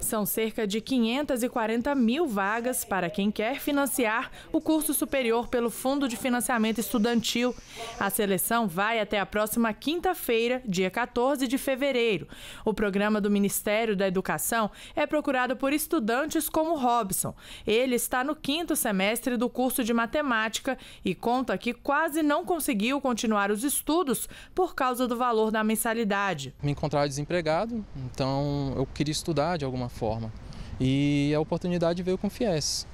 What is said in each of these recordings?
São cerca de 540 mil vagas para quem quer financiar o curso superior pelo Fundo de Financiamento Estudantil. A seleção vai até a próxima quinta-feira, dia 14 de fevereiro. O programa do Ministério da Educação é procurado por estudantes como Robson. Ele está no quinto semestre do curso de matemática e conta que quase não conseguiu continuar os estudos por causa do valor da mensalidade. Me encontrava desempregado, então eu queria estudar de alguma forma. E a oportunidade veio com é, o FIES.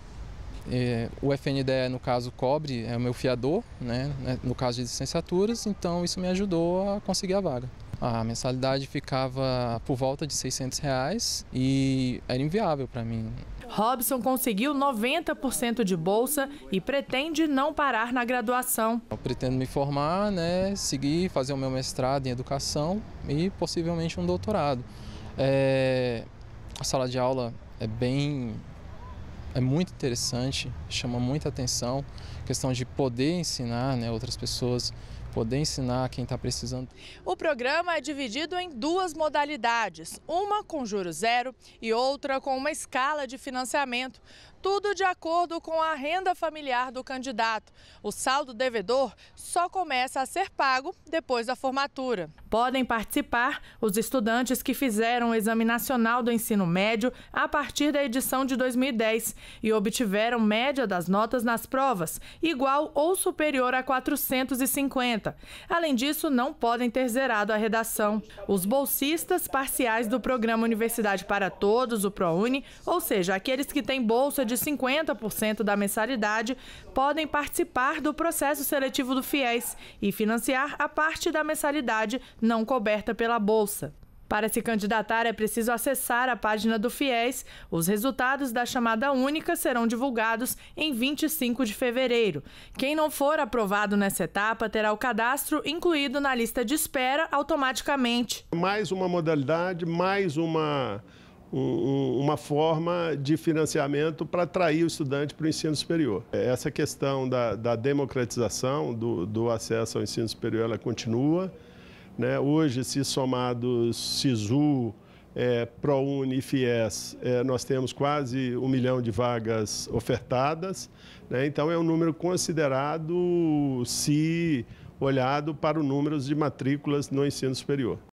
O FNDE, no caso, cobre, é o meu fiador, né, né, no caso de licenciaturas, então isso me ajudou a conseguir a vaga. A mensalidade ficava por volta de 600 reais e era inviável para mim. Robson conseguiu 90% de bolsa e pretende não parar na graduação. Eu pretendo me formar, né, seguir, fazer o meu mestrado em educação e possivelmente um doutorado. É, a sala de aula é bem é muito interessante, chama muita atenção, questão de poder ensinar né, outras pessoas poder ensinar quem está precisando. O programa é dividido em duas modalidades, uma com juro zero e outra com uma escala de financiamento, tudo de acordo com a renda familiar do candidato. O saldo devedor só começa a ser pago depois da formatura. Podem participar os estudantes que fizeram o Exame Nacional do Ensino Médio a partir da edição de 2010 e obtiveram média das notas nas provas igual ou superior a 450. Além disso, não podem ter zerado a redação. Os bolsistas parciais do programa Universidade para Todos, o ProUni, ou seja, aqueles que têm bolsa de 50% da mensalidade, podem participar do processo seletivo do FIES e financiar a parte da mensalidade não coberta pela bolsa. Para se candidatar, é preciso acessar a página do FIES. Os resultados da chamada única serão divulgados em 25 de fevereiro. Quem não for aprovado nessa etapa terá o cadastro incluído na lista de espera automaticamente. Mais uma modalidade, mais uma uma forma de financiamento para atrair o estudante para o ensino superior. Essa questão da, da democratização do, do, acesso ao ensino superior, ela continua. Né? Hoje, se somados SISU, é, ProUni e FIES, é, nós temos quase um milhão de vagas ofertadas. Né? Então, é um número considerado se olhado para o número de matrículas no ensino superior.